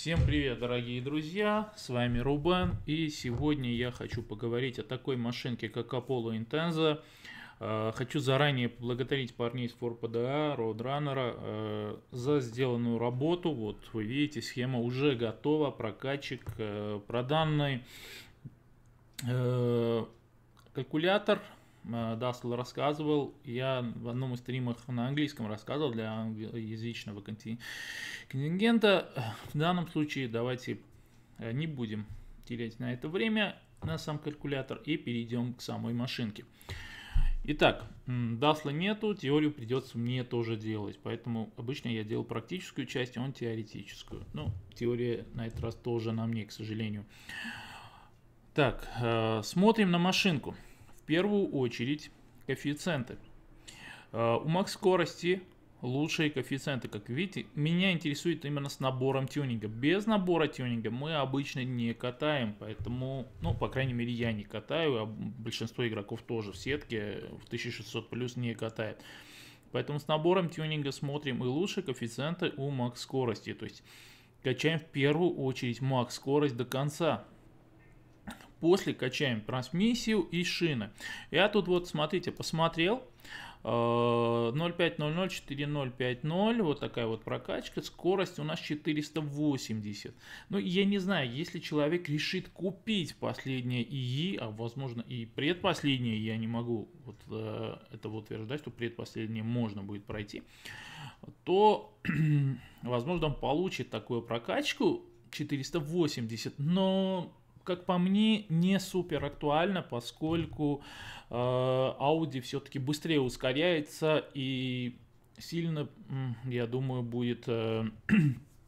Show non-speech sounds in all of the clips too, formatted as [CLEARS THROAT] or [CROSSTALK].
Всем привет, дорогие друзья, с вами Рубен, и сегодня я хочу поговорить о такой машинке, как Apollo Intenza. Э, хочу заранее поблагодарить парней из ForPDA, Roadrunner э, за сделанную работу. Вот вы видите, схема уже готова, прокачек э, про калькулятор Э, Дастл рассказывал, я в одном из стримов на английском рассказывал для англоязычного контингента. В данном случае давайте э, не будем терять на это время на сам калькулятор и перейдем к самой машинке. Итак, дасла нету, теорию придется мне тоже делать, поэтому обычно я делал практическую часть, а он теоретическую. Ну, теория на этот раз тоже на мне, к сожалению. Так, э, смотрим на машинку первую очередь коэффициенты. Э, у макс скорости лучшие коэффициенты. Как видите, меня интересует именно с набором тюнинга. Без набора тюнинга мы обычно не катаем, поэтому, ну, по крайней мере, я не катаю, а большинство игроков тоже в сетке в 1600 плюс не катает. Поэтому с набором тюнинга смотрим и лучшие коэффициенты у макс скорости. То есть качаем в первую очередь макс скорость до конца. После качаем трансмиссию и шины. Я тут вот, смотрите, посмотрел. 0.500-4050, э, вот такая вот прокачка, скорость у нас 480. Ну, я не знаю, если человек решит купить последнее ИИ, а возможно и предпоследнее, я не могу вот, э, этого утверждать, что предпоследнее можно будет пройти, то, [CLEARS THROAT] возможно, он получит такую прокачку 480, но как по мне, не супер актуально, поскольку э, Audi все-таки быстрее ускоряется и сильно, я думаю, будет э,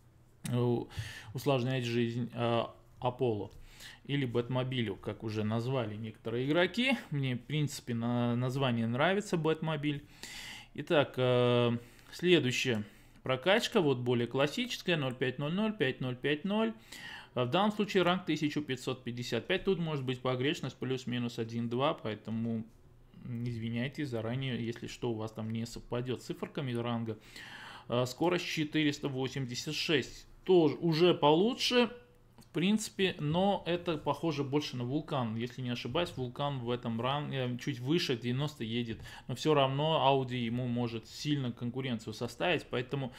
[CLEARS THROAT] усложнять жизнь э, Apollo или Бэтмобилю, как уже назвали некоторые игроки. Мне, в принципе, на название нравится Бэтмобиль. Итак, э, следующая прокачка, вот более классическая, 0500, 5050. А в данном случае ранг 1555, тут может быть погрешность плюс-минус 1-2, поэтому извиняйтесь заранее, если что у вас там не совпадет с циферками ранга. А, скорость 486, тоже уже получше, в принципе, но это похоже больше на вулкан. Если не ошибаюсь, вулкан в этом ранге э, чуть выше 90 едет. Но все равно Audi ему может сильно конкуренцию составить, поэтому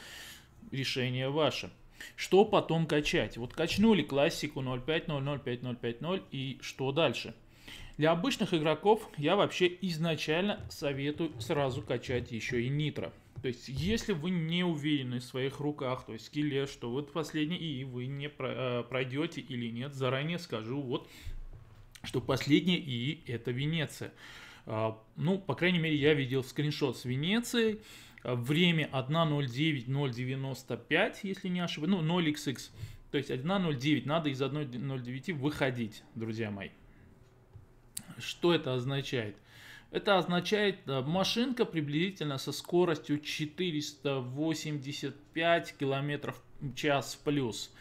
решение ваше. Что потом качать? Вот качнули классику 0.5.0.0.5.0.5.0 и что дальше? Для обычных игроков я вообще изначально советую сразу качать еще и нитро. То есть, если вы не уверены в своих руках, то есть скилле, что вот последний и вы не э, пройдете или нет, заранее скажу вот, что последний и это Венеция. А, ну, по крайней мере, я видел скриншот с Венецией. Э, время 1.09.095, если не ошибаюсь, ну 0xx, то есть 1.09, надо из 1.09 выходить, друзья мои. Что это означает? Это означает э, машинка приблизительно со скоростью 485 км в час плюс.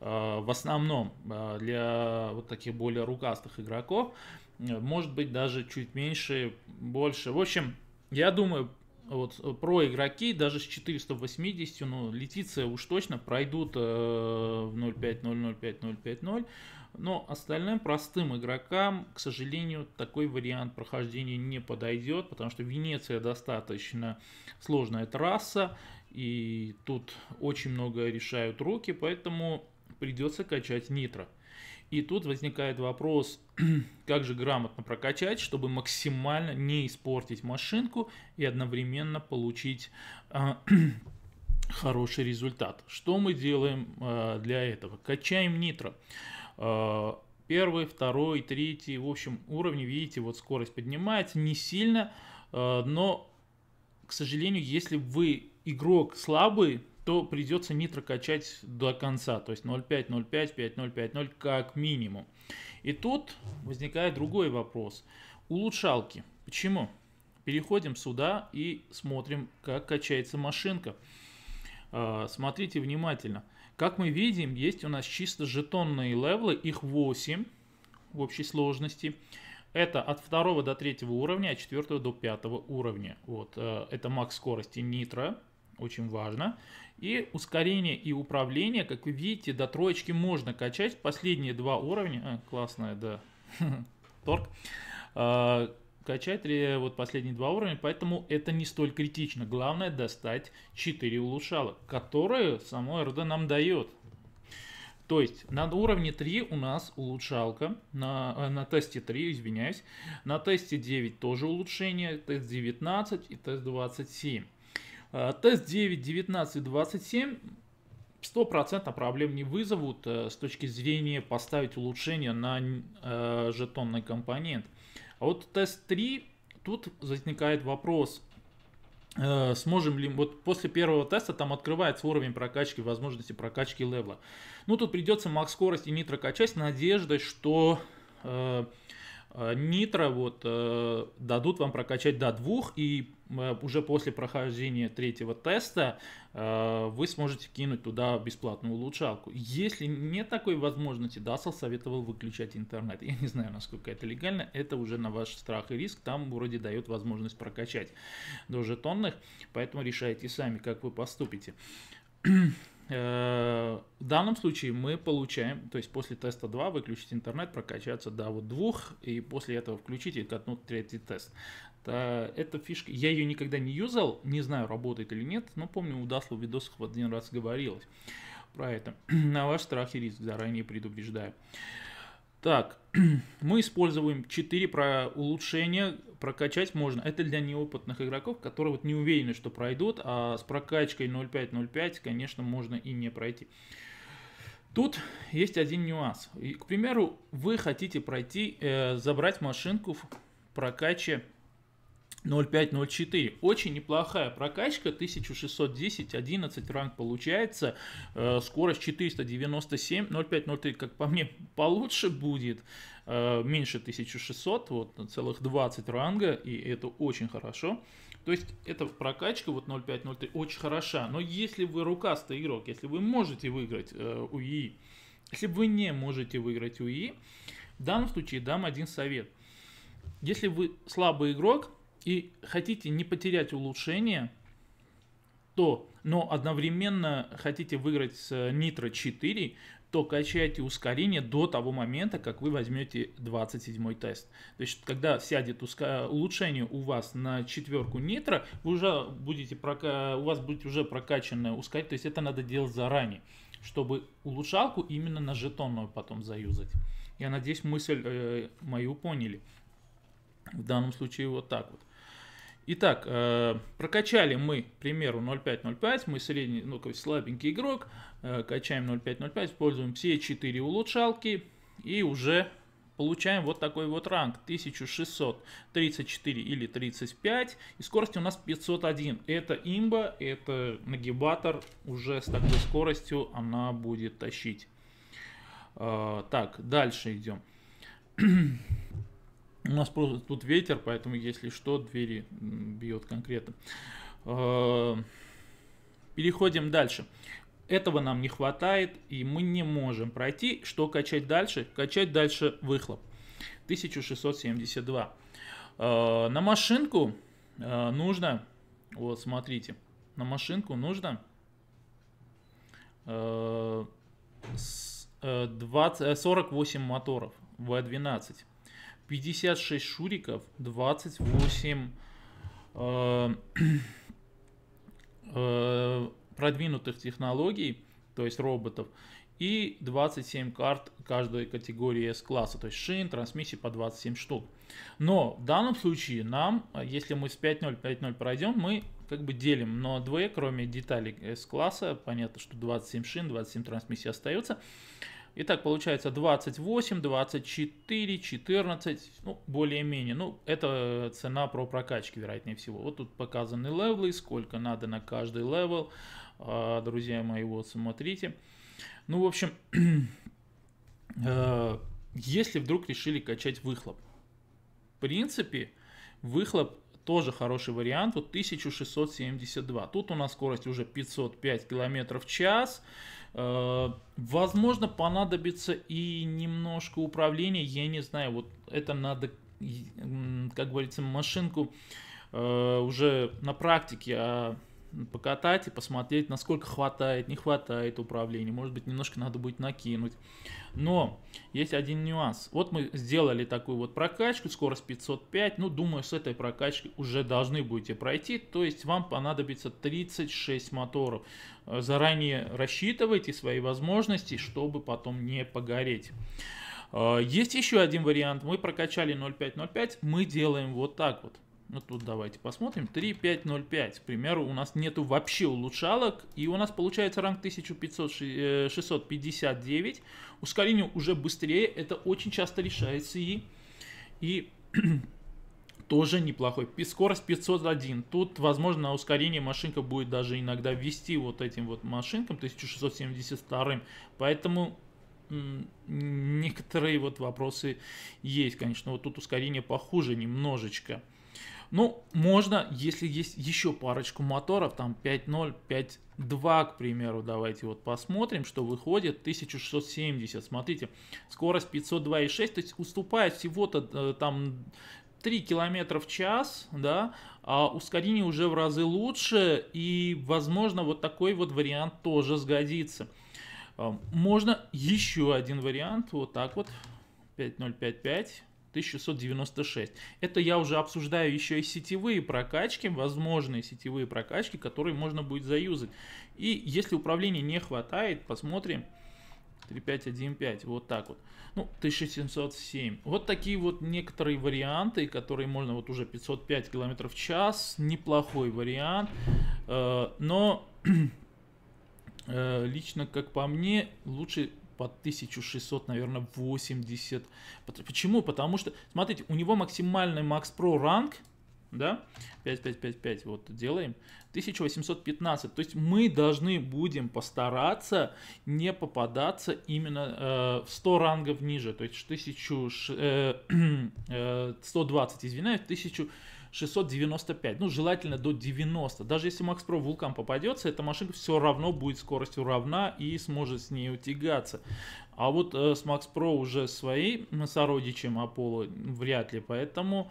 Э, в основном для вот таких более рукастых игроков. Может быть даже чуть меньше, больше. В общем, я думаю, вот э, про игроки даже с 480, ну, Летиция уж точно пройдут э, в 0.5, 0.05, 0.50, но остальным простым игрокам, к сожалению, такой вариант прохождения не подойдет, потому что Венеция достаточно сложная трасса, и тут очень много решают руки, поэтому придется качать нитро. И тут возникает вопрос, [CLEARS THROAT] как же грамотно прокачать, чтобы максимально не испортить машинку и одновременно получить э, [CLEARS THROAT] хороший результат. Что мы делаем э, для этого? Качаем нитро. Э, первый, второй, третий, в общем, уровни, видите, вот скорость поднимается не сильно, но, к сожалению, если вы игрок слабый, то придется нитро качать до конца, то есть 0,5, 0,5, 5,0, 5,0 как минимум. И тут возникает другой вопрос. Улучшалки. Почему? Переходим сюда и смотрим, как качается машинка. А, смотрите внимательно. Как мы видим, есть у нас чисто жетонные левлы, их 8 в общей сложности. Это от 2 до 3 уровня, а от 4 до 5 уровня. Вот, э, это макс скорости нитро очень важно. И ускорение и управление, как вы видите, до троечки можно качать. Последние два уровня, а, классная, да, [LAUGHS] торг, а, качать вот последние два уровня, поэтому это не столь критично. Главное достать 4 улучшала, которые само РД нам дает. То есть на уровне 3 у нас улучшалка, на, э, на тесте 3, извиняюсь, на тесте 9 тоже улучшение, тест 19 и тест 27. Э, тест 9, 19, 27 стопроцентно проблем не вызовут э, с точки зрения поставить улучшение на э, жетонный компонент. А вот тест 3, тут возникает вопрос, сможем ли, вот после первого теста там открывается уровень прокачки, возможности прокачки левла. Ну, тут придется макс скорость и нитро качать с надеждой, что Э, нитро вот э, дадут вам прокачать до двух, и э, уже после прохождения третьего теста вы сможете кинуть туда бесплатную улучшалку. Если нет такой возможности, Дасл советовал выключать интернет. Я не знаю, насколько это легально, это уже на ваш страх и риск. Там вроде дает возможность прокачать до жетонных, поэтому решайте сами, как вы поступите. Э, в данном случае мы получаем, то есть после теста 2 выключить интернет, прокачаться до вот двух, и после этого включить и катнуть третий тест. Это, эта фишка, я ее никогда не юзал, не знаю, работает или нет, но помню, у Дасла в видосах в один раз говорилось про это. [CLEARS THROAT] На ваш страх и риск заранее предупреждаю. Так, [CLEARS THROAT] мы используем 4 про улучшения, прокачать можно. Это для неопытных игроков, которые вот не уверены, что пройдут, а с прокачкой 0.5.0.5, конечно, можно и не пройти. Тут есть один нюанс. И, к примеру, вы хотите пройти, э, забрать машинку в прокаче 0.504. Очень неплохая прокачка, 1610, 11 ранг получается, э, скорость 497, 0.503, как по мне, получше будет, э, меньше 1600, вот целых 20 ранга, и это очень хорошо. То есть эта прокачка вот 0.503 очень хороша, но если вы рукастый игрок, если вы можете выиграть э, УИ, если вы не можете выиграть УИ, в данном случае дам один совет. Если вы слабый игрок, и хотите не потерять улучшение, то, но одновременно хотите выиграть с Nitro э, 4, то качайте ускорение до того момента, как вы возьмете 27 тест. То есть, когда сядет улучшение у вас на четверку нитро, вы уже будете прока... у вас будет уже прокачанное ускорение, то есть это надо делать заранее, чтобы улучшалку именно на жетонную потом заюзать. Я надеюсь, мысль э, мою поняли. В данном случае вот так вот. Итак, э, прокачали мы, к примеру, 0.5.0.5, мы средний, ну, то слабенький игрок, э, качаем 0.5.0.5, используем все 4 улучшалки и уже получаем вот такой вот ранг 1634 или 35 и скорость у нас 501 это имба это нагибатор уже с такой скоростью она будет тащить э, так дальше идем [CLEARS THROAT] У нас просто тут ветер, поэтому если что, двери бьет конкретно. А, переходим дальше. Этого нам не хватает, и мы не можем пройти. Что качать дальше? Качать дальше выхлоп. 1672. А, на машинку а, нужно, вот смотрите, на машинку нужно 20, 48 э, э, моторов V12. 56 шуриков, 28 э, [CLEARS THROAT] э, продвинутых технологий, то есть роботов, и 27 карт каждой категории S-класса, то есть шин, трансмиссии по 27 штук. Но в данном случае нам, если мы с 5.0, 5.0 пройдем, мы как бы делим но двое, кроме деталей S-класса, понятно, что 27 шин, 27 трансмиссий остается. Итак, получается 28, 24, 14, ну, более-менее. Ну, это цена про прокачки, вероятнее всего. Вот тут показаны левлы, сколько надо на каждый левел. А, друзья мои, вот смотрите. Ну, в общем, [CLEARS THROAT] э, если вдруг решили качать выхлоп. В принципе, выхлоп тоже хороший вариант, вот 1672. Тут у нас скорость уже 505 км в час. Э, возможно, понадобится и немножко управления, я не знаю, вот это надо, как говорится, машинку э, уже на практике а покатать и посмотреть, насколько хватает, не хватает управления. Может быть, немножко надо будет накинуть. Но есть один нюанс. Вот мы сделали такую вот прокачку, скорость 505. Ну, думаю, с этой прокачкой уже должны будете пройти. То есть вам понадобится 36 моторов. Э, заранее рассчитывайте свои возможности, чтобы потом не погореть. Э, есть еще один вариант. Мы прокачали 0.5.0.5, мы делаем вот так вот. Ну тут давайте посмотрим. 3505. К примеру, у нас нету вообще улучшалок. И у нас получается ранг 1659. Э, ускорение уже быстрее. Это очень часто решается. И, и [CLEARS THROAT] тоже неплохой. Скорость 501. Тут, возможно, ускорение машинка будет даже иногда вести вот этим вот машинкам, 1672. Поэтому некоторые вот вопросы есть, конечно. Вот тут ускорение похуже немножечко. Ну, можно, если есть еще парочку моторов, там 5.0, 5.2, к примеру, давайте вот посмотрим, что выходит, 1670, смотрите, скорость 502,6, то есть уступает всего-то э, там 3 км в час, да, а ускорение уже в разы лучше, и, возможно, вот такой вот вариант тоже сгодится. Э, можно еще один вариант, вот так вот, 5055, 1696. Это я уже обсуждаю еще и сетевые прокачки, возможные сетевые прокачки, которые можно будет заюзать. И если управления не хватает, посмотрим. 3515, вот так вот. Ну, 1707. Вот такие вот некоторые варианты, которые можно, вот уже 505 км в час, неплохой вариант. Э, но [CLEARS THROAT] э, лично, как по мне, лучше по 1600, наверное, 80. Почему? Потому что, смотрите, у него максимальный Max Pro ранг, да, 5555 вот делаем, 1815. То есть мы должны будем постараться не попадаться именно э, в 100 рангов ниже, то есть 1120, э, [CLEARS THROAT] э, извиняюсь, 1000 695. Ну, желательно до 90. Даже если Max Pro вулкан попадется, эта машинка все равно будет скоростью равна и сможет с ней утягаться. А вот э, с Max Pro уже своей сородичем Apollo вряд ли, Поэтому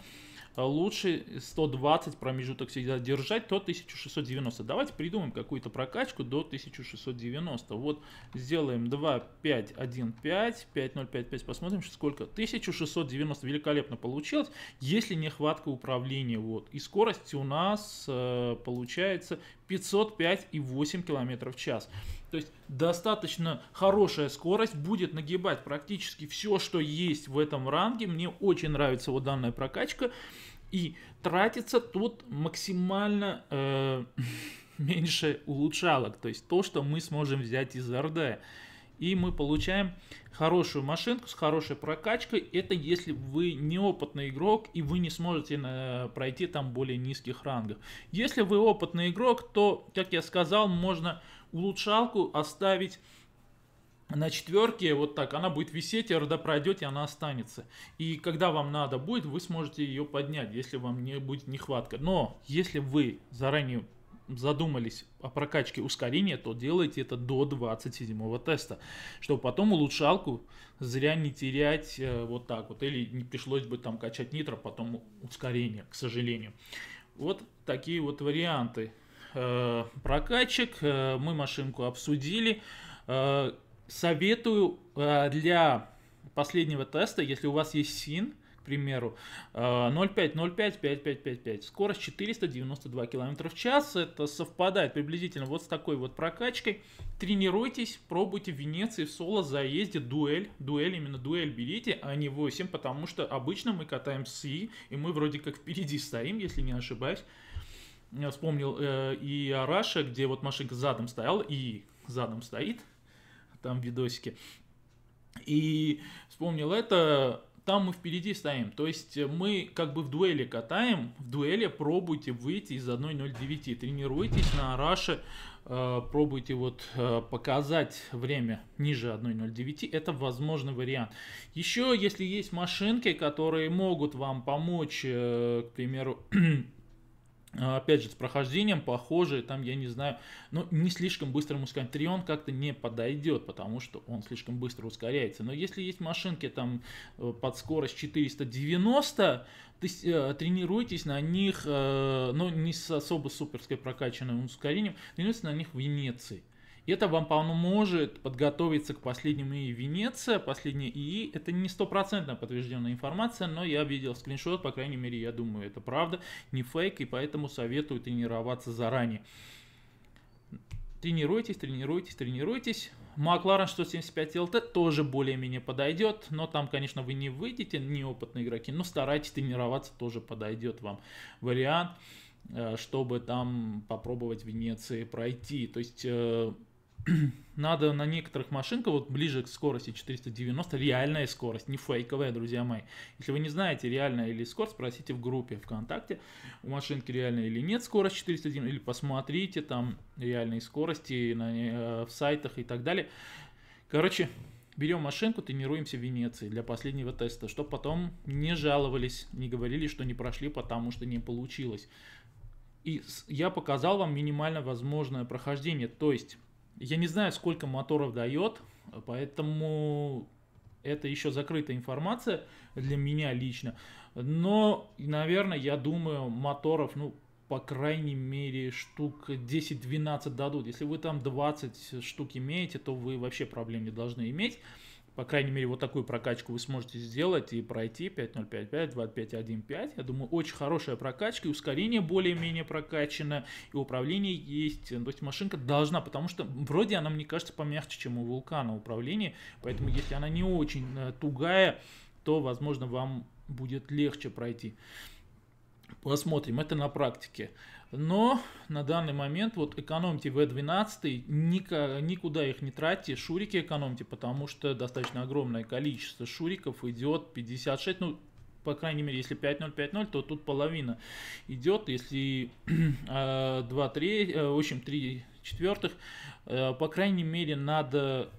а лучше 120 промежуток всегда держать, то 1690. Давайте придумаем какую-то прокачку до 1690. Вот сделаем 2, 5, 1, 5, 5, 0, 5, 5, посмотрим, сколько. 1690 великолепно получилось, если нехватка управления. Вот. И скорость у нас э, получается 505,8 км в час. То есть достаточно хорошая скорость будет нагибать практически все, что есть в этом ранге. Мне очень нравится вот данная прокачка. И тратится тут максимально э, [LAUGHS] меньше улучшалок. То есть то, что мы сможем взять из Ордая. И мы получаем хорошую машинку с хорошей прокачкой. Это если вы неопытный игрок и вы не сможете на, э, пройти там более низких рангов. Если вы опытный игрок, то, как я сказал, можно улучшалку оставить на четверке вот так она будет висеть, и RD пройдете, она останется. И когда вам надо будет, вы сможете ее поднять, если вам не будет нехватка. Но если вы заранее задумались о прокачке ускорения, то делайте это до 27 теста, чтобы потом улучшалку зря не терять э, вот так вот, или не пришлось бы там качать нитро, потом ускорение, к сожалению. Вот такие вот варианты э, прокачек. Э, мы машинку обсудили. Э, советую э, для последнего теста, если у вас есть син, к примеру, 0,5, 0,5, 5,5,5,5. Скорость 492 км в час. Это совпадает приблизительно вот с такой вот прокачкой. Тренируйтесь, пробуйте в Венеции, в соло, заезде, дуэль. Дуэль, именно дуэль берите, а не 8, потому что обычно мы катаем си, и мы вроде как впереди стоим, если не ошибаюсь. Я э, вспомнил э, и Араша, где вот машинка задом стояла, и задом стоит, там видосики. И вспомнил это, там мы впереди стоим. То есть мы как бы в дуэли катаем, в дуэли пробуйте выйти из 1.09, тренируйтесь на Араше, э, пробуйте вот э, показать время ниже 1.09, это возможный вариант. Еще если есть машинки, которые могут вам помочь, э, к примеру, [CLEARS THROAT] А, опять же, с прохождением похожие, там, я не знаю, но ну, не слишком быстрым ускорением. Трион как-то не подойдет, потому что он слишком быстро ускоряется. Но если есть машинки там э, под скорость 490, э, тренируйтесь на них, э, но ну, не с особо суперской прокачанным ускорением, тренируйтесь на них в Венеции. Это вам поможет подготовиться к последнему ИИ Венеция. последнее ИИ – это не стопроцентно подтвержденная информация, но я видел скриншот, по крайней мере, я думаю, это правда, не фейк, и поэтому советую тренироваться заранее. Тренируйтесь, тренируйтесь, тренируйтесь. Макларен 175 ЛТ тоже более-менее подойдет, но там, конечно, вы не выйдете, неопытные игроки, но старайтесь тренироваться, тоже подойдет вам вариант э, чтобы там попробовать Венеции пройти. То есть э, [CLEARS THROAT] надо на некоторых машинках, вот ближе к скорости 490, реальная скорость, не фейковая, друзья мои. Если вы не знаете, реальная или скорость, спросите в группе ВКонтакте, у машинки реальная или нет скорость 490, или посмотрите там реальные скорости на, э, в сайтах и так далее. Короче, берем машинку, тренируемся в Венеции для последнего теста, чтобы потом не жаловались, не говорили, что не прошли, потому что не получилось. И я показал вам минимально возможное прохождение, то есть я не знаю, сколько моторов дает, поэтому это еще закрытая информация для меня лично. Но, наверное, я думаю, моторов, ну, по крайней мере, штук 10-12 дадут. Если вы там 20 штук имеете, то вы вообще проблем не должны иметь по крайней мере, вот такую прокачку вы сможете сделать и пройти 5.0.5.5, 2.5.1.5. Я думаю, очень хорошая прокачка, и ускорение более-менее прокачано, и управление есть. То есть машинка должна, потому что вроде она, мне кажется, помягче, чем у Вулкана управление. Поэтому, если она не очень э, тугая, то, возможно, вам будет легче пройти. Посмотрим, это на практике. Но на данный момент вот экономьте В12, э никуда их не тратьте, шурики экономьте, потому что достаточно огромное количество шуриков идет 56, ну, по крайней мере, если 5-0-5-0, то тут половина идет, если 2-3, [CLEARS THROAT] а, э, в общем, 3 четвертых, э, по крайней мере, надо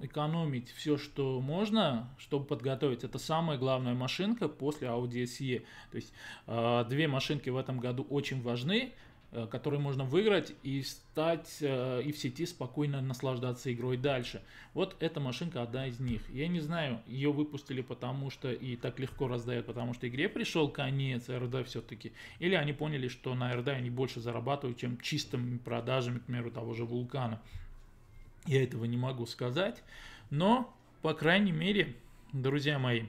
экономить все, что можно, чтобы подготовить. Это самая главная машинка после Audi SE. То есть а, две машинки в этом году очень важны, э, которые можно выиграть и стать э, и в сети спокойно наслаждаться игрой дальше. Вот эта машинка одна из них. Я не знаю, ее выпустили потому что и так легко раздают, потому что игре пришел конец RD все-таки. Или они поняли, что на RD они больше зарабатывают, чем чистыми продажами, к примеру, того же Вулкана. Я этого не могу сказать, но, по крайней мере, друзья мои,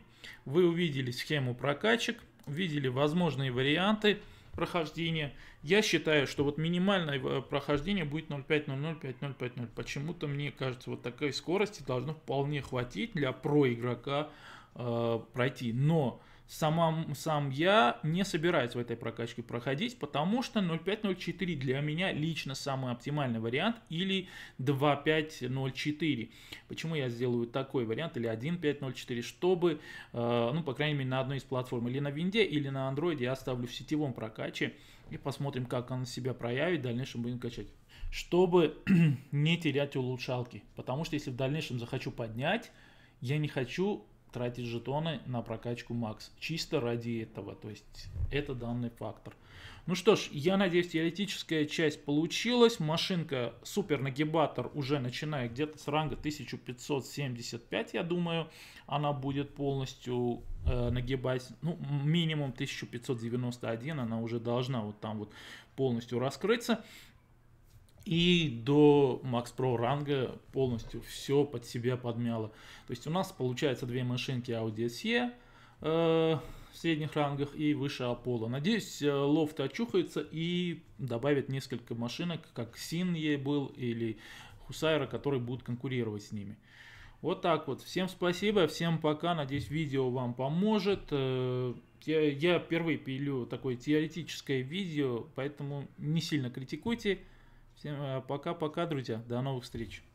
вы увидели схему прокачек, увидели возможные варианты прохождения. Я считаю, что вот минимальное э, прохождение будет 0.5.0.0.5.0.5.0. Почему-то мне кажется, вот такой скорости должно вполне хватить для про-игрока э, пройти. Но сама, сам я не собираюсь в этой прокачке проходить, потому что 0.5.0.4 для меня лично самый оптимальный вариант или 2.5.0.4. Почему я сделаю такой вариант или 1.5.0.4, чтобы, э, ну, по крайней мере, на одной из платформ или на винде, или на андроиде я оставлю в сетевом прокаче и посмотрим, как он себя проявит, в дальнейшем будем качать чтобы [CLEARS THROAT] не терять улучшалки. Потому что если в дальнейшем захочу поднять, я не хочу тратить жетоны на прокачку макс. Чисто ради этого. То есть это данный фактор. Ну что ж, я надеюсь, теоретическая часть получилась. Машинка супер нагибатор уже начиная где-то с ранга 1575, я думаю, она будет полностью э, нагибать, ну, минимум 1591, она уже должна вот там вот полностью раскрыться и до Max Pro ранга полностью все под себя подмяло. То есть у нас получается две машинки Audi SE э, в средних рангах и выше Apollo. Надеюсь, э, лофт очухается и добавит несколько машинок, как Синье был или Хусайра, которые будут конкурировать с ними. Вот так вот. Всем спасибо, всем пока. Надеюсь, видео вам поможет. Э, я, я впервые пилю такое теоретическое видео, поэтому не сильно критикуйте. Всем э, пока-пока, друзья. До новых встреч.